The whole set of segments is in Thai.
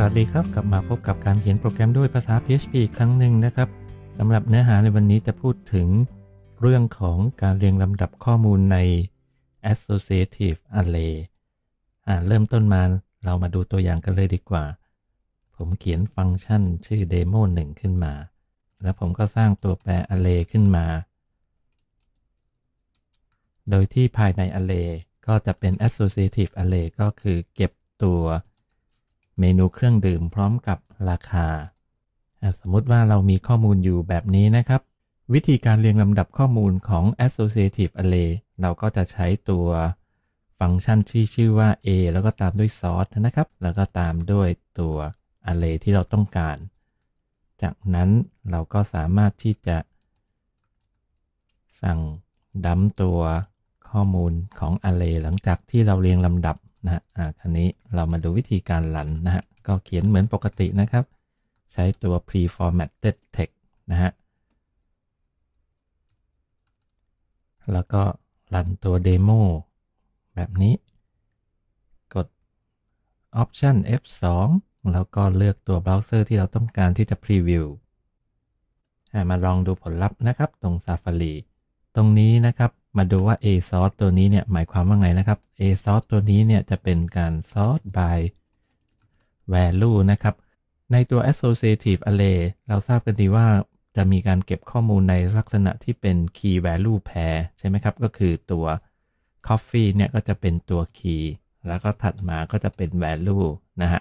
สวัสดีครับกลับมาพบกับการเขียนโปรแกรมด้วยภาษา PHP อีกครั้งหนึ่งนะครับสำหรับเนื้อหาในวันนี้จะพูดถึง เรื่องของการเรียงลำดับข้อมูลใน associative array อ่าเริ่มต้นมาเรามาดูตัวอย่างกันเลยดีกว่า ผมเขียนฟังก์ชัน ชื่อ demo 1 ขึ้นมา แล้วผมก็สร้างตัวแปร array ขึ้นมา โดยที่ภายใน array ก็จะเป็น associative array ก็คือเก็บตัวเมนูเครื่องดื่มพร้อมกับราคา สมมติว่าเรามีข้อมูลอยู่แบบนี้นะครับ วิธีการเรียงลำดับข้อมูลของ associative array เราก็จะใช้ตัวฟังก์ชันที่ชื่อว่า a แล้วก็ตามด้วย sort นะครับ แล้วก็ตามด้วยตัว array ที่เราต้องการ จากนั้นเราก็สามารถที่จะ สั่งดัมตัวข้อมูลของ array หลังจากที่เราเรียงลำดับนะฮะอันนี้เรามาดูวิธีการหลันนะฮะ ก็เขียนเหมือนปกตินะครับ ใช้ตัว preformatted text นะฮะ แล้วก็รลันตัว demo แบบนี้ กด option F2 แล้วก็เลือกตัวเบราว์เซอร์ที่เราต้องการที่จะ preview มาลองดูผลลัพธ์นะครับ ตรง Safari ตรงนี้นะครับมาดูว่า a sort ตัวนี้เนี่ยหมายความว่าไงนะครับ a sort ตัวนี้เนี่ยจะเป็นการ sort by value นะครับ ในตัว associative array เราทราบกันดีว่าจะมีการเก็บข้อมูลในลักษณะที่เป็น key value pair ใช่ไหมครับ ก็คือตัว coffee เนี่ยก็จะเป็นตัว key แล้วก็ถัดมาก็จะเป็น value นะฮะ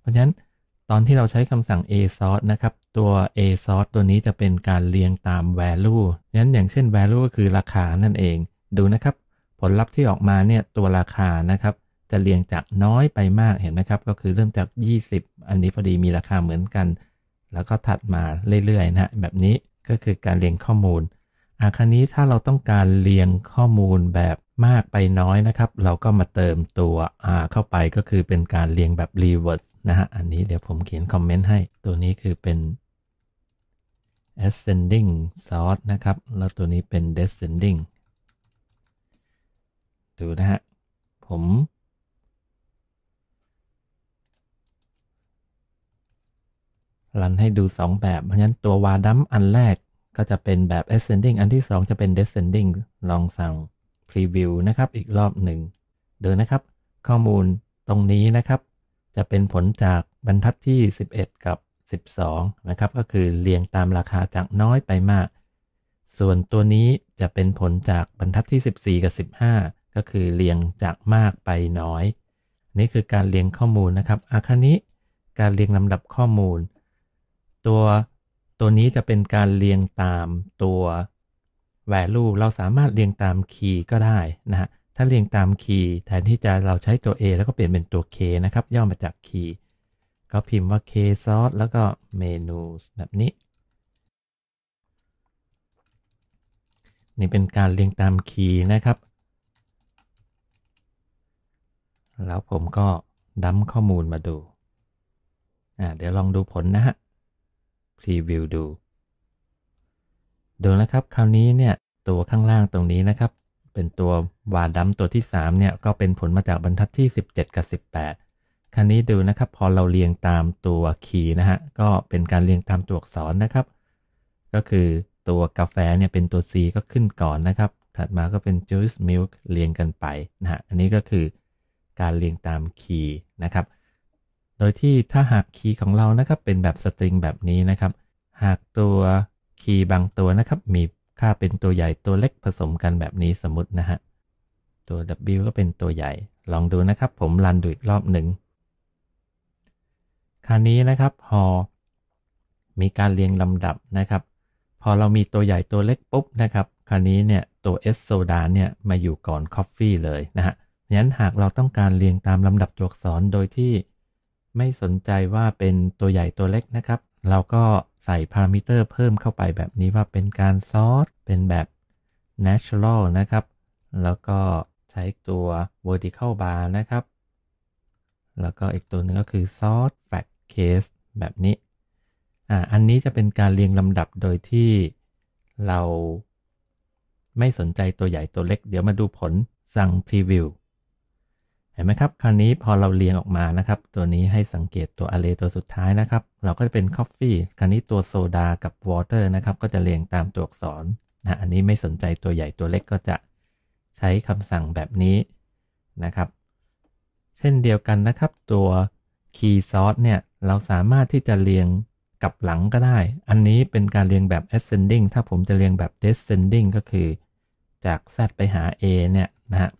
เพราะฉะนั้นตอนที่เราใช้คำสั่ง a sort นะครับ ตัว a sort ตัวนี้จะเป็นการเรียงตาม value นั้นอย่างเช่น value ก็คือราคานั่นเอง ดูนะครับ ผลลัพธ์ที่ออกมาเนี่ยตัวราคานะครับ จะเรียงจากน้อยไปมากเห็นไหมครับ ก็คือเริ่มจาก 20 อันนี้พอดีมีราคาเหมือนกัน แล้วก็ถัดมาเรื่อยๆนะ แบบนี้ก็คือการเรียงข้อมูลอ่ะคานี้ถ้าเราต้องการเรียงข้อมูลแบบมากไปน้อยนะครับ เราก็มาเติมตัว R เข้าไปก็คือเป็นการเรียงแบบ reverse นะฮะ อันนี้เดี๋ยวผมเขียนคอมเมนต์ให้ตัวนี้คือเป็น ascending sort นะครับ แล้วตัวนี้เป็น descending ดูนะฮะ ผมรันให้ดู 2 แบบเพราะฉะนั้นตัววาดัมอันแรกก็จะเป็นแบบ ascending อันที่ 2 จะเป็น descending ลองสั่ง preview นะครับอีกรอบหนึ่งเดินนะครับ ข้อมูลตรงนี้นะครับ จะเป็นผลจากบรรทัดที่ 11 กับ 12 นะครับ ก็คือเรียงตามราคาจากน้อยไปมาก ส่วนตัวนี้จะเป็นผลจากบรรทัด ที่ 14 กับ 15 ก็คือเรียงจากมากไป น้อย นี่คือการเรียงข้อมูลนะครับอาคานิการเรียงลำดับข้อมูล ตัวตัวนี้จะเป็นการเรียงตามตัว value เราสามารถเรียงตามคีย์ก็ได้นะฮะ ถ้าเรียงตามคีย์แทนที่จะเราใช้ตัว a แล้วก็เปลี่ยนเป็นตัว k นะครับ ย่อมาจากคีย์ก็พิมพ์ว่า k source แล้วก็เมนูแบบนี้ นี่เป็นการเรียงตามคีย์นะครับแล้วผมก็ดั้มข้อมูลมาดูอ่าเดี๋ยวลองดูผลนะฮะรีวิวดูดูนะครับ คราวนี้เนี่ยตัวข้างล่างตรงนี้นะครับเป็นตัววาดำตัวที่ 3 เนี่ยก็เป็นผลมาจากบรรทัดที่ 17 กับ 18 คราวนี้ดูนะครับพอเราเรียงตามตัวคีย์นะฮะก็เป็นการเรียงตามตัวอักษรนะครับ ก็คือตัวกาแฟเนี่ยเป็นตัว C ก็ขึ้นก่อนนะครับ ถัดมาก็เป็น juice milk เรียงกันไปนะฮะอันนี้ก็คือการเรียงตามคีย์นะครับโดยที่ถ้าหากคีย์ของเรานะครับเป็นแบบสตริงแบบนี้นะครับ หากตัวคีย์บางตัวนะครับมีค่าเป็นตัวใหญ่ตัวเล็กผสมกันแบบนี้สมมตินะฮะตัว W ก็เป็นตัวใหญ่ ลองดูนะครับผมรันดูอีกรอบหนึ่งคราวนี้นะครับพอ มีการเรียงลำดับนะครับ พอเรามีตัวใหญ่ตัวเล็กปุ๊บนะครับคราวนี้เนี่ยตัว S โซดาเนี่ยมาอยู่ก่อน Coffee เลยนะฮะงั้นหากเราต้องการเรียงตามลำดับตัวอักษรโดยที่ไม่สนใจว่าเป็นตัวใหญ่ตัวเล็กนะครับ เราก็ใส่พารามิเตอร์เพิ่มเข้าไปแบบนี้ว่าเป็นการซอสเป็นแบบ natural นะครับ แล้วก็ใช้ตัว vertical bar นะครับ แล้วก็อีกตัวหนึ่งก็คือ sort f a c g case แบบนี้อ่าอันนี้จะเป็นการเรียงลำดับโดยที่เรา ไม่สนใจตัวใหญ่ตัวเล็ก เดี๋ยวมาดูผลสั่ง preview เห็นไหมครับ คราวนี้พอเราเรียงออกมานะครับ ตัวนี้ให้สังเกตตัวอะเลตัวสุดท้ายนะครับ เราก็จะเป็น coffee คราวนี้ตัวโซดากับ water นะครับก็จะเรียงตามตัวอักษรนะอันนี้ไม่สนใจตัวใหญ่ตัวเล็กก็จะใช้คำสั่งแบบนี้นะครับเช่นเดียวกันนะครับ ตัว key s o อ r เนี่ย เราสามารถที่จะเรียงกับหลังก็ได้ อันนี้เป็นการเรียงแบบ ascending ถ้าผมจะเรียงแบบ descending ก็คือ จาก z ไปหา a เนี่ยนะฮะ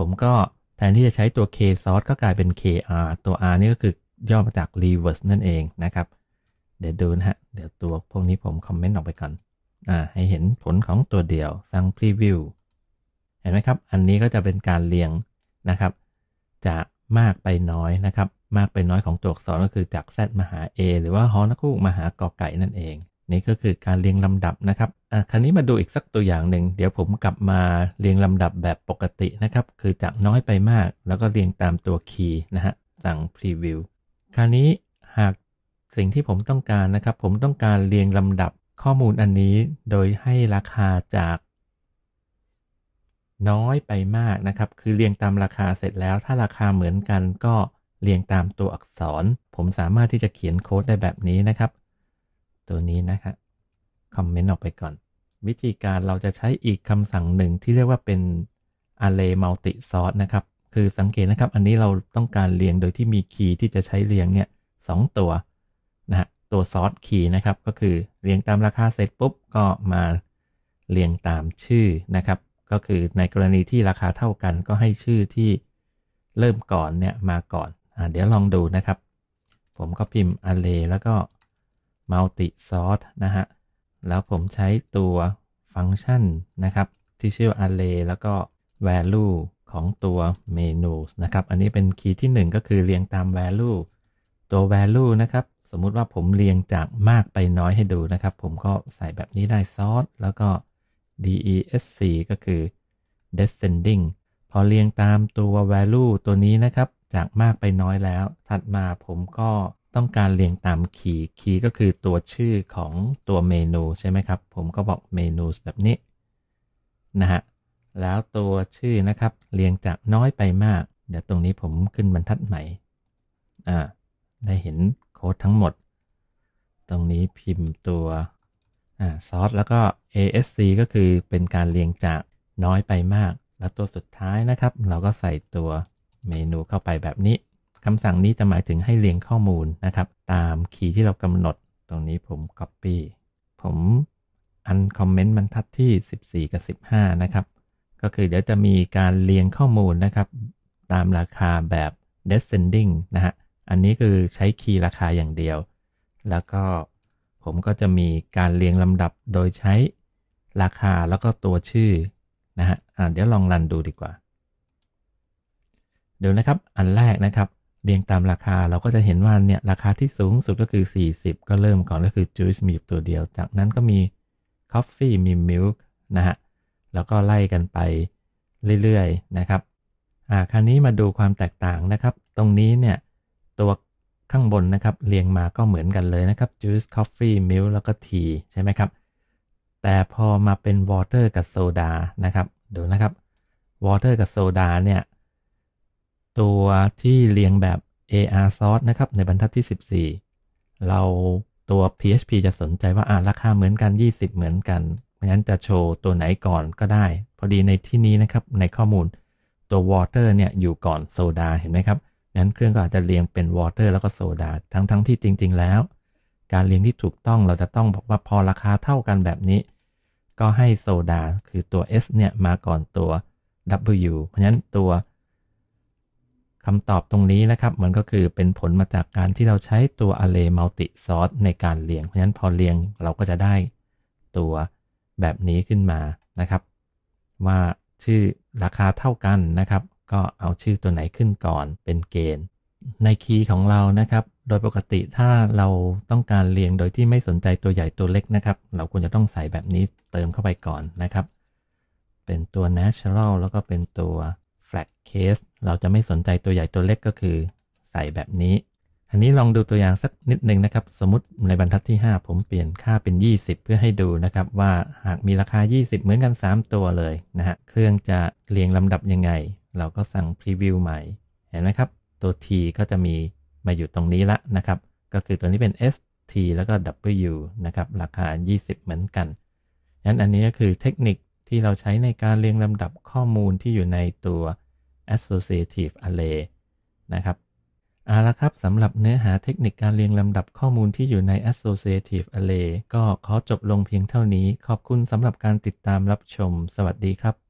ผมก็แทนที่จะใช้ตัว K source ก็กลายเป็น KR ตัว R นี่ก็คือย่อมาจาก reverse นั่นเองนะครับ เดี๋ยวดูนะฮะ เดี๋ยวตัวพวกนี้ผมคอมเมนต์ออกไปก่อนอ่าให้เห็นผลของตัวเดียว สร้าง preview เห็นไหมครับ อันนี้ก็จะเป็นการเรียงนะครับ จากมากไปน้อยนะครับ มากไปน้อยของตัวอักษรก็คือจาก Z มาหา A หรือว่าฮอนักคู่มาหากอไก่นั่นเอง นี่ก็คือการเรียงลำดับนะครับอ่ะคราวนี้มาดูอีกสักตัวอย่างหนึ่งเดี๋ยวผมกลับมาเรียงลำดับแบบปกตินะครับ คือจากน้อยไปมาก แล้วก็เรียงตามตัวคีย์นะฮะสั่ง preview คราวนี้หากสิ่งที่ผมต้องการนะครับ ผมต้องการเรียงลำดับข้อมูลอันนี้โดยให้ราคาจาก น้อยไปมากนะครับคือเรียงตามราคาเสร็จแล้ว ถ้าราคาเหมือนกันก็เรียงตามตัวอักษร ผมสามารถที่จะเขียนโค้ดได้แบบนี้นะครับ ตัวนี้นะครับคอมเมนต์ออกไปก่อน วิธีการเราจะใช้อีกคำสั่งหนึ่งที่เรียกว่าเป็น array multi sort นะครับคือสังเกตนะครับอันนี้เราต้องการเรียงโดยที่มีคีย์ที่จะใช้เรียงเนี่ยสตัวนะฮะตัว sort key นะครับก็คือเรียงตามราคาเสร็จปุ๊บ ก็มาเรียงตามชื่อนะครับ ก็คือในกรณีที่ราคาเท่ากันก็ให้ชื่อที่เริ่มก่อนเนี่ย มาก่อนอ่าเดี๋ยวลองดูนะครับ ผมก็พิมพ์ array แล้วก็ multi sort นะฮะแล้วผมใช้ตัวฟังก์ชันนะครับ ที่ชื่อ array แล้วก็ value ของตัว menu นะครับ อันนี้เป็นคีย์ที่ 1 ก็คือเรียงตาม value ตัว value นะครับ สมมุติว่าผมเรียงจากมากไปน้อยให้ดูนะครับ ผมก็ใส่แบบนี้ได้ sort แล้วก็ desc ก็คือ descending พอเรียงตามตัว value ตัวนี้นะครับ จากมากไปน้อยแล้ว ถัดมาผมก็ต้องการเรียงตามคีย์คีย์ก็คือตัวชื่อของตัวเมนูใช่ไหมครับ ผมก็บอกเมนูแบบนี้นะฮะ แล้วตัวชื่อนะครับ เรียงจากน้อยไปมาก เดี๋ยวตรงนี้ผมขึ้นบรรทัดใหม่ อ่า ได้เห็นโค้ดทั้งหมด ตรงนี้พิมพ์ตัวอ่าซอสแล้วก็ asc ก็คือเป็นการเรียงจากน้อยไปมาก แล้วตัวสุดท้ายนะครับ เราก็ใส่ตัวเมนูเข้าไปแบบนี้คำสั่งนี้จะหมายถึงให้เรียงข้อมูลนะครับ ตามคีย์ที่เรากำหนดตรงนี้ผม Copy ผมอันคอมเมนต์บรรทัดที่ 14 กับ 15 นะครับ ก็คือเดี๋ยวจะมีการเรียงข้อมูลนะครับ ตามราคาแบบ descending นะฮะอันนี้คือใช้คีย์ราคาอย่างเดียว แล้วก็ผมก็จะมีการเรียงลำดับโดยใช้ราคาแล้วก็ตัวชื่อนะฮะเดี๋ยวลองรันดูดีกว่าเดี๋ยวนะครับอันแรกนะครับเรียงตามราคาเราก็จะเห็นว่าเนี่ยราคาที่สูงสุดก็คือ 40 ก็เริ่มก่อนก็คือ Juice มีตัวเดียว จากนั้นก็มี Coffee มี Milk นะฮะแล้วก็ไล่กันไปเรื่อย ๆ นะครับ อ่าคราวนี้มาดูความแตกต่างนะครับ ตรงนี้เนี่ย ตัวข้างบนนะครับ เรียงมาก็เหมือนกันเลยนะครับ Juice Coffee Milk แล้วก็ Tea ใช่ไหมครับ แต่พอมาเป็น Water กับโซดานะครับ ดูนะครับ Water กับโซดาเนี่ยตัวที่เรียงแบบ AR sort นะครับในบรรทัดที่ 14 เราตัว PHP จะสนใจว่าอ่าราคาเหมือนกัน 20 เหมือนกัน เพราะนั้นจะโชว์ตัวไหนก่อนก็ได้ พอดีในที่นี้นะครับ ในข้อมูล ตัว water เนี่ย อยู่ก่อนโซดาเห็นไหมครับงั้นเครื่องก็อาจจะเรียงเป็น water แล้วก็โซดาทั้งทั้งที่จริง ๆ แล้ว การเรียงที่ถูกต้องเราจะต้องบอกว่าพอราคาเท่ากันแบบนี้ ก็ให้โซดาคือตัว S เนี่ยมาก่อนตัว W เพราะฉะนั้นตัวคำตอบตรงนี้นะครับ มันก็คือเป็นผลมาจากการที่เราใช้ตัวอ r r a y multi sort ในการเรียง เพราะฉะนั้นพอเรียงเราก็จะได้ตัวแบบนี้ขึ้นมานะครับ ว่าชื่อราคาเท่ากันนะครับ ก็เอาชื่อตัวไหนขึ้นก่อนเป็นเกณฑ์ ในคีย์ของเรานะครับ โดยปกติถ้าเราต้องการเรียงโดยที่ไม่สนใจตัวใหญ่ตัวเล็กนะครับ เราควรจะต้องใส่แบบนี้เติมเข้าไปก่อนนะครับ เป็นตัว natural แล้วก็เป็นตัว flat case เราจะไม่สนใจตัวใหญ่ตัวเล็กก็คือใส่แบบนี้ อันนี้ลองดูตัวอย่างสักนิดหนึ่งนะครับ สมมติในบรรทัดที่ 5 ผมเปลี่ยนค่าเป็น 20 เพื่อให้ดูนะครับ ว่าหากมีราคา 20 เหมือนกัน 3 ตัวเลยนะฮะเครื่องจะเรียงลำดับยังไง เราก็สั่ง preview ใหม่ เห็นไหมครับ ตัว t ก็จะมีมาอยู่ตรงนี้ละนะครับ ก็คือตัวนี้เป็น s t แล้วก็ w นะครับราคา 20 เหมือนกันงั้นอันนี้ก็คือเทคนิคที่เราใช้ในการเรียงลำดับข้อมูลที่อยู่ในตัว associative array นะครับเอาละครับสำหรับเนื้อหาเทคนิคการเรียงลำดับข้อมูลที่อยู่ใน associative array ก็ขอจบลงเพียงเท่านี้ ขอบคุณสำหรับการติดตามรับชม สวัสดีครับ